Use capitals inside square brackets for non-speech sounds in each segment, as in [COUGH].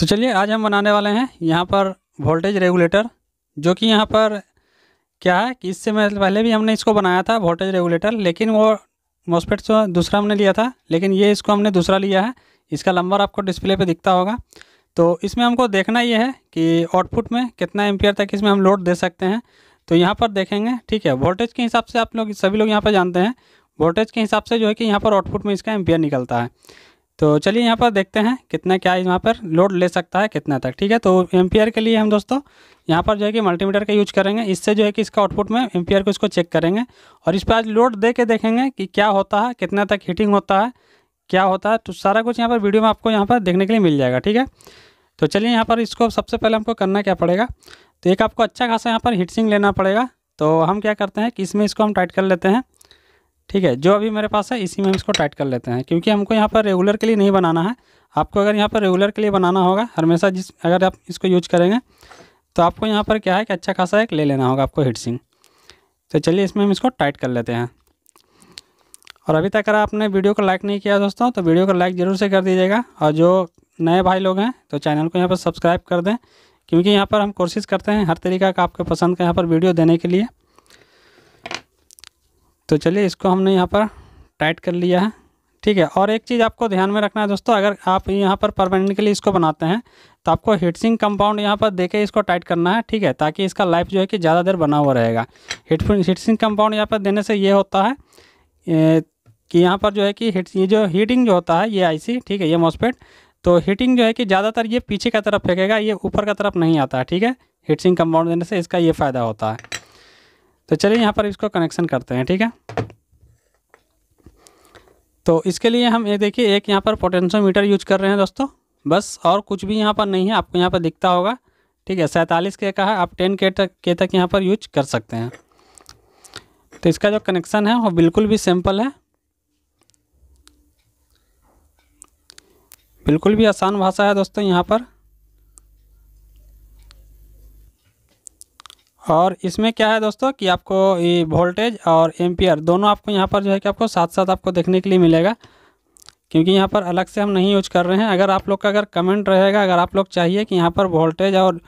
तो चलिए आज हम बनाने वाले हैं यहाँ पर वोल्टेज रेगुलेटर जो कि यहाँ पर क्या है कि इससे पहले भी हमने इसको बनाया था वोल्टेज रेगुलेटर लेकिन वो मोसपेट से दूसरा हमने लिया था लेकिन ये इसको हमने दूसरा लिया है इसका नंबर आपको डिस्प्ले पे दिखता होगा तो इसमें हमको देखना ये है कि आउटपुट में कितना एम्पियर तक इसमें हम लोड दे सकते हैं तो यहाँ पर देखेंगे ठीक है वोल्टेज के हिसाब से आप लोग सभी लोग यहाँ पर जानते हैं वोल्टेज के हिसाब से जो है कि यहाँ पर आउटपुट में इसका एम्पियर निकलता है तो चलिए यहाँ पर देखते हैं कितना क्या यहाँ पर लोड ले सकता है कितना तक ठीक है तो एम के लिए हम दोस्तों यहाँ पर जो है कि मल्टीमीटर का यूज करेंगे इससे जो है कि इसका आउटपुट में एम्पियर को इसको चेक करेंगे और इस पर आज लोड दे के देखेंगे कि क्या होता है कितना तक हीटिंग होता है क्या होता है तो सारा कुछ यहाँ पर वीडियो में आपको यहाँ पर देखने के लिए मिल जाएगा ठीक है तो चलिए यहाँ पर इसको सबसे पहले हमको करना क्या पड़ेगा तो एक आपको अच्छा खासा यहाँ पर हीट सिंग लेना पड़ेगा तो हम क्या करते हैं कि इसमें इसको हम टाइट कर लेते हैं ठीक है जो अभी मेरे पास है इसी में हम इसको टाइट कर लेते हैं क्योंकि हमको यहाँ पर रेगुलर के लिए नहीं बनाना है आपको अगर यहाँ पर रेगुलर के लिए बनाना होगा हमेशा जिस अगर आप इसको यूज करेंगे तो आपको यहाँ पर क्या है कि अच्छा खासा एक ले लेना होगा आपको हीट सिंह तो चलिए इसमें हम इसको टाइट कर लेते हैं और अभी तक अगर आपने वीडियो को लाइक नहीं किया दोस्तों तो वीडियो को लाइक ज़रूर से कर दीजिएगा और जो नए भाई लोग हैं तो चैनल को यहाँ पर सब्सक्राइब कर दें क्योंकि यहाँ पर हम कोशिश करते हैं हर तरीका का आपके पसंद का यहाँ पर वीडियो देने के लिए तो चलिए इसको हमने यहाँ पर टाइट कर लिया है ठीक है और एक चीज़ आपको ध्यान में रखना है दोस्तों अगर आप यहाँ पर परमानेंटली इसको बनाते हैं तो आपको हीटसिंग कंपाउंड यहाँ पर देके इसको टाइट करना है ठीक है ताकि इसका लाइफ जो है कि ज़्यादा देर बना हुआ रहेगा हीटसिंग हीट कंपाउंड यहाँ पर देने से ये होता है ए, कि यहाँ पर जो है कि हिट ये जो हीटिंग जो होता है ये आईसी ठीक है ये मॉसपेट तो हीटिंग जो है कि ज़्यादातर ये पीछे का तरफ फेंकेगा ये ऊपर का तरफ नहीं आता है ठीक है हीटसिंग कंपाउंड देने से इसका ये फ़ायदा होता है तो चलिए यहाँ पर इसको कनेक्शन करते हैं ठीक है तो इसके लिए हम ये देखिए एक यहाँ पर पोटेंशियोमीटर यूज कर रहे हैं दोस्तों बस और कुछ भी यहाँ पर नहीं है आपको यहाँ पर दिखता होगा ठीक है सैंतालीस के का है आप टेन के तक के तक यहाँ पर यूज कर सकते हैं तो इसका जो कनेक्शन है वो बिल्कुल भी सिंपल है बिल्कुल भी आसान भाषा है दोस्तों यहाँ पर और इसमें क्या है दोस्तों कि आपको ये वोल्टेज और एम्पियर दोनों आपको यहाँ पर जो है कि आपको साथ साथ आपको देखने के लिए मिलेगा क्योंकि यहाँ पर अलग से हम नहीं यूज कर रहे हैं अगर आप लोग का अगर कमेंट रहेगा अगर आप लोग चाहिए कि यहाँ पर वोल्टेज और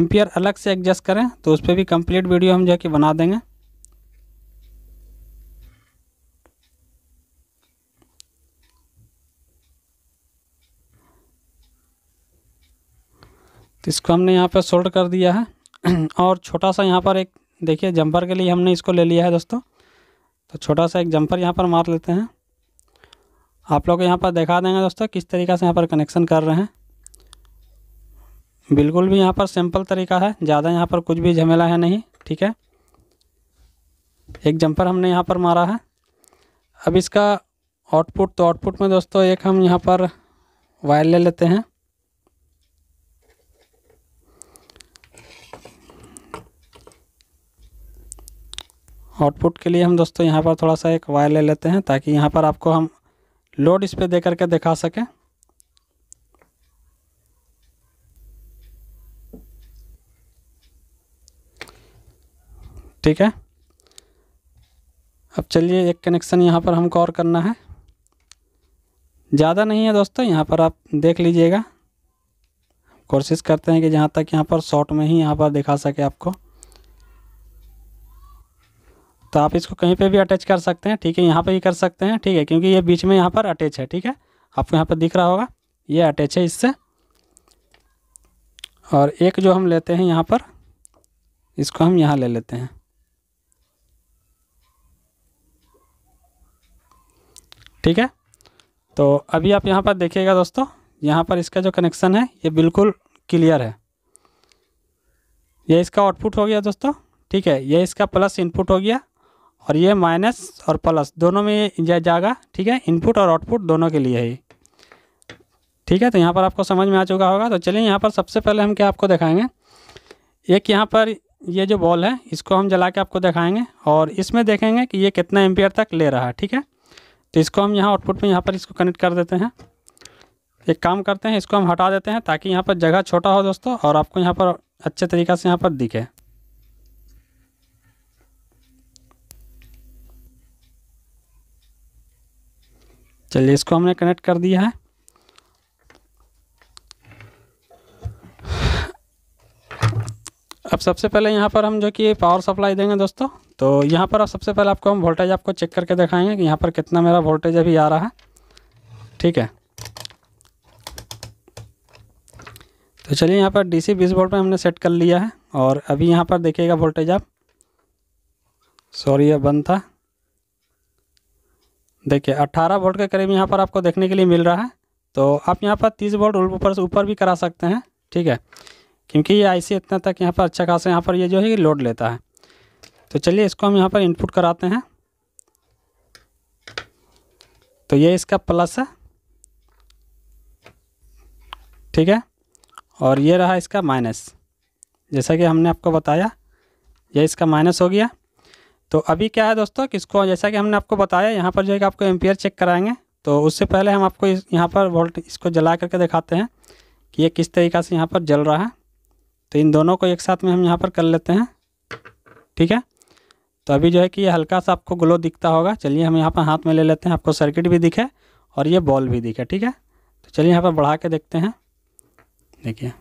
एम्पियर अलग से एडजस्ट करें तो उस पर भी कम्प्लीट वीडियो हम जो है कि बना देंगे तो इसको हमने यहाँ पर सोल्ड कर दिया है [CLEARS THROAT] और छोटा सा यहाँ पर एक देखिए जंपर के लिए हमने इसको ले लिया है दोस्तों तो छोटा सा एक जंपर यहाँ पर मार लेते हैं आप लोग यहाँ पर दिखा देंगे दोस्तों किस तरीका से यहाँ पर कनेक्शन कर रहे हैं बिल्कुल भी यहाँ पर सिंपल तरीका है ज़्यादा यहाँ पर कुछ भी झमेला है नहीं ठीक है एक जंपर हमने यहाँ पर मारा है अब इसका आउटपुट तो आउटपुट में दोस्तों एक हम यहाँ पर वायर ले लेते हैं आउटपुट के लिए हम दोस्तों यहाँ पर थोड़ा सा एक वायर ले लेते हैं ताकि यहाँ पर आपको हम लोड इस पर दे करके दिखा सकें ठीक है अब चलिए एक कनेक्शन यहाँ पर हमको और करना है ज़्यादा नहीं है दोस्तों यहाँ पर आप देख लीजिएगा कोशिश करते हैं कि जहाँ तक यहाँ पर शॉर्ट में ही यहाँ पर दिखा सके आपको तो आप इसको कहीं पे भी अटैच कर सकते हैं ठीक है यहाँ पे भी कर सकते हैं ठीक है क्योंकि ये बीच में यहाँ पर अटैच है ठीक है आपको यहाँ पर दिख रहा होगा ये अटैच है इससे और एक जो हम लेते हैं यहाँ पर इसको हम यहाँ ले लेते हैं ठीक है तो अभी आप यहाँ पर देखिएगा दोस्तों यहाँ पर इसका जो कनेक्शन है ये बिल्कुल क्लियर है यह इसका आउटपुट हो गया दोस्तों ठीक है यह इसका प्लस इनपुट हो गया और ये माइनस और प्लस दोनों में ये जाएगा ठीक है इनपुट और आउटपुट दोनों के लिए ही ठीक है तो यहाँ पर आपको समझ में आ चुका होगा तो चलिए यहाँ पर सबसे पहले हम क्या आपको दिखाएंगे एक यहाँ पर ये जो बॉल है इसको हम जला के आपको दिखाएंगे और इसमें देखेंगे कि ये कितना एम्पियर तक ले रहा है ठीक है तो इसको हम यहाँ आउटपुट में यहाँ पर इसको कनेक्ट कर देते हैं एक काम करते हैं इसको हम हटा देते हैं ताकि यहाँ पर जगह छोटा हो दोस्तों और आपको यहाँ पर अच्छे तरीके से यहाँ पर दिखे चलिए इसको हमने कनेक्ट कर दिया है अब सबसे पहले यहाँ पर हम जो कि पावर सप्लाई देंगे दोस्तों तो यहाँ पर अब सबसे पहले आपको हम वोल्टेज आपको चेक करके दिखाएंगे कि यहाँ पर कितना मेरा वोल्टेज अभी आ रहा है ठीक है तो चलिए यहाँ पर डीसी 20 वोल्ट में हमने सेट कर लिया है और अभी यहाँ पर देखिएगा वोल्टेज आप सॉरी यह बंद था देखिए 18 वोल्ट के करीब यहाँ पर आपको देखने के लिए मिल रहा है तो आप यहाँ पर 30 वोल्ट ऊपर से ऊपर भी करा सकते हैं ठीक है क्योंकि ये आईसी इतना तक यहाँ पर अच्छा खासा यहाँ पर ये जो है लोड लेता है तो चलिए इसको हम यहाँ पर इनपुट कराते हैं तो ये इसका प्लस है ठीक है और ये रहा इसका माइनस जैसा कि हमने आपको बताया ये इसका माइनस हो गया तो अभी क्या है दोस्तों कि इसको जैसा कि हमने आपको बताया यहाँ पर जो है कि आपको एम्पियर चेक कराएंगे तो उससे पहले हम आपको इस यहाँ पर वोल्ट इसको जला करके दिखाते हैं कि ये किस तरीका से यहाँ पर जल रहा है तो इन दोनों को एक साथ में हम यहाँ पर कर लेते हैं ठीक है तो अभी जो है कि ये हल्का सा आपको ग्लो दिखता होगा चलिए हम यहाँ पर हाथ में ले लेते हैं आपको सर्किट भी दिखे और ये बॉल भी दिखे ठीक है तो चलिए यहाँ पर बढ़ा के देखते हैं देखिए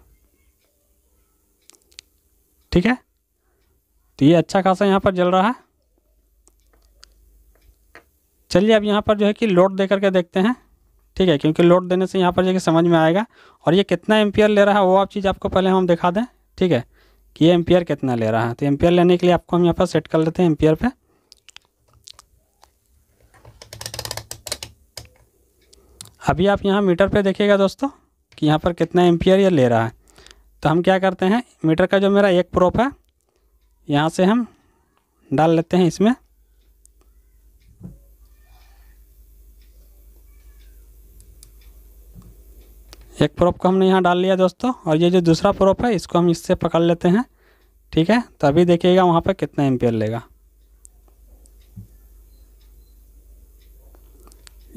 ठीक है तो ये अच्छा खासा यहाँ पर जल रहा है चलिए अब यहाँ पर जो है कि लोड दे करके देखते हैं ठीक है क्योंकि लोड देने से यहाँ पर जो है समझ में आएगा और ये कितना एम्पियर ले रहा है वो आप चीज़ आपको पहले हम दिखा दें ठीक है कि ये एम्पियर कितना ले रहा है तो एम्पियर लेने के लिए आपको हम यहाँ पर सेट कर लेते हैं एम्पियर पर अभी आप यहाँ मीटर पर देखिएगा दोस्तों कि यहाँ पर कितना एम्पियर ये ले रहा है तो हम क्या करते हैं मीटर का जो मेरा एक प्रोप है यहाँ से हम डाल लेते हैं इसमें एक प्रोप को हमने यहाँ डाल लिया दोस्तों और ये जो दूसरा प्रोप है इसको हम इससे पकड़ लेते हैं ठीक है तो अभी देखिएगा वहाँ पर कितना एम्पियर लेगा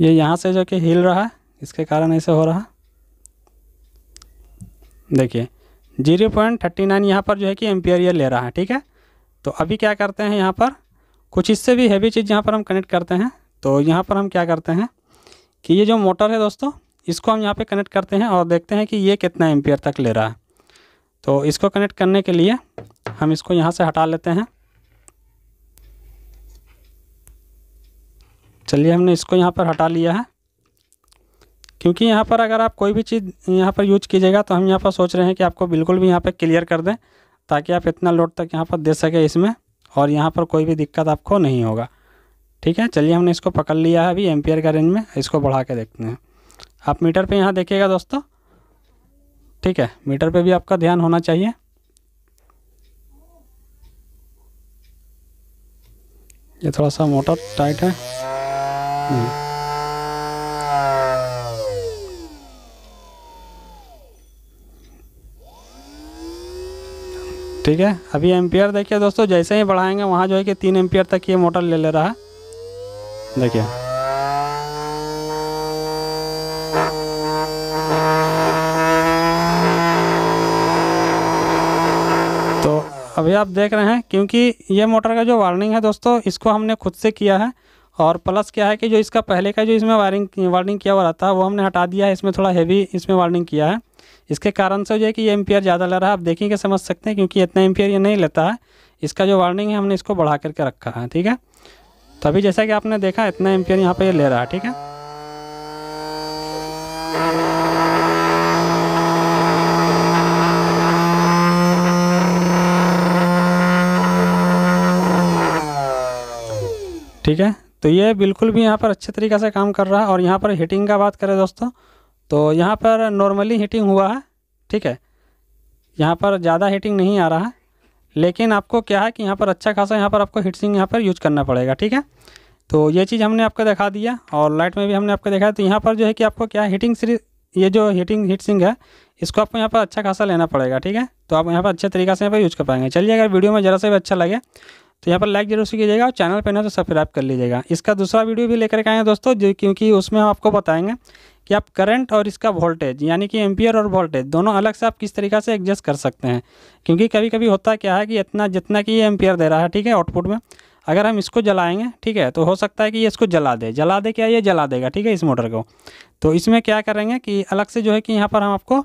ये यह यहाँ से जो कि हिल रहा है इसके कारण ऐसे हो रहा देखिए जीरो पॉइंट थर्टी नाइन यहाँ पर जो है कि एम्पियर ये ले रहा है ठीक है तो अभी क्या करते हैं यहाँ पर कुछ इससे भी हैवी चीज़ यहाँ पर हम कनेक्ट करते हैं तो यहाँ पर हम क्या करते हैं कि ये जो मोटर है दोस्तों इसको हम यहाँ पे कनेक्ट करते हैं और देखते हैं कि ये कितना एम्पियर तक ले रहा है तो इसको कनेक्ट करने के लिए हम इसको यहाँ से हटा लेते हैं चलिए हमने इसको यहाँ पर हटा लिया है क्योंकि यहाँ पर अगर आप कोई भी चीज़ यहाँ पर यूज कीजिएगा तो हम यहाँ पर सोच रहे हैं कि आपको बिल्कुल भी यहाँ पर क्लियर कर दें ताकि आप इतना लोड तक यहाँ पर दे सकें इसमें और यहाँ पर कोई भी दिक्कत आपको नहीं होगा ठीक है चलिए हमने इसको पकड़ लिया है अभी एम्पियर का रेंज में इसको बढ़ा के देखते हैं आप मीटर पे यहाँ देखिएगा दोस्तों ठीक है मीटर पे भी आपका ध्यान होना चाहिए ये थोड़ा सा मोटर टाइट है हम्म। ठीक है अभी एम्पियर देखिए दोस्तों जैसे ही बढ़ाएंगे वहाँ जो है कि तीन एम्पियर तक ये मोटर ले ले रहा है देखिए अभी आप देख रहे हैं क्योंकि ये मोटर का जो वार्निंग है दोस्तों इसको हमने खुद से किया है और प्लस क्या है कि जो इसका पहले का जो इसमें वायरिंग वार्निंग किया हुआ रहता है वो हमने हटा दिया है इसमें थोड़ा हैवी इसमें वार्निंग किया है इसके कारण से जो है कि ये एम्पियर ज़्यादा ले रहा है आप देखेंगे समझ सकते हैं क्योंकि इतना एम्पियर ये नहीं लेता है इसका जो वार्निंग है हमने इसको बढ़ा करके रखा है ठीक है तो अभी जैसा कि आपने देखा इतना एम्पियर यहाँ पर ये ले रहा है ठीक है ठीक है तो ये बिल्कुल भी यहाँ पर अच्छे तरीके से काम कर रहा है और यहाँ पर हीटिंग का बात करें दोस्तों तो यहाँ पर नॉर्मली हीटिंग हुआ है ठीक है यहाँ पर ज़्यादा हीटिंग नहीं आ रहा है लेकिन आपको क्या है कि यहाँ पर अच्छा खासा यहाँ पर आपको हीट यहाँ पर यूज करना पड़ेगा ठीक है तो ये चीज़ हमने आपको दिखा दिया और लाइट में भी हमने आपको दिखाया तो यहाँ पर जो है कि आपको क्या हीटिंग सीरीज ये जो हीटिंग हीट सिंग है इसको आपको यहाँ पर अच्छा खासा लेना पड़ेगा ठीक है तो आप यहाँ पर अच्छे तरीके से यहाँ पर यूज़ कर पाएंगे चलिए अगर वीडियो में ज़रा से भी अच्छा लगे तो यहाँ पर लाइक जरूर से कीजिएगा और चैनल पर ना तो सब्सक्राइब कर लीजिएगा इसका दूसरा वीडियो भी लेकर के आए हैं दोस्तों जो क्योंकि उसमें हम आपको बताएंगे कि आप करंट और इसका वोल्टेज यानी कि एम्पियर और वोल्टेज दोनों अलग से आप किस तरीका से एडजस्ट कर सकते हैं क्योंकि कभी कभी होता क्या है कि इतना जितना कि ये एम्पियर दे रहा है ठीक है आउटपुट में अगर हम इसको जलाएंगे ठीक है तो हो सकता है कि ये इसको जला दे जला दे क्या ये जला देगा ठीक है इस मोटर को तो इसमें क्या करेंगे कि अलग से जो है कि यहाँ पर हम आपको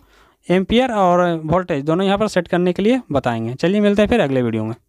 एम्पियर और वोल्टेज दोनों यहाँ पर सेट करने के लिए बताएंगे चलिए मिलते हैं फिर अगले वीडियो में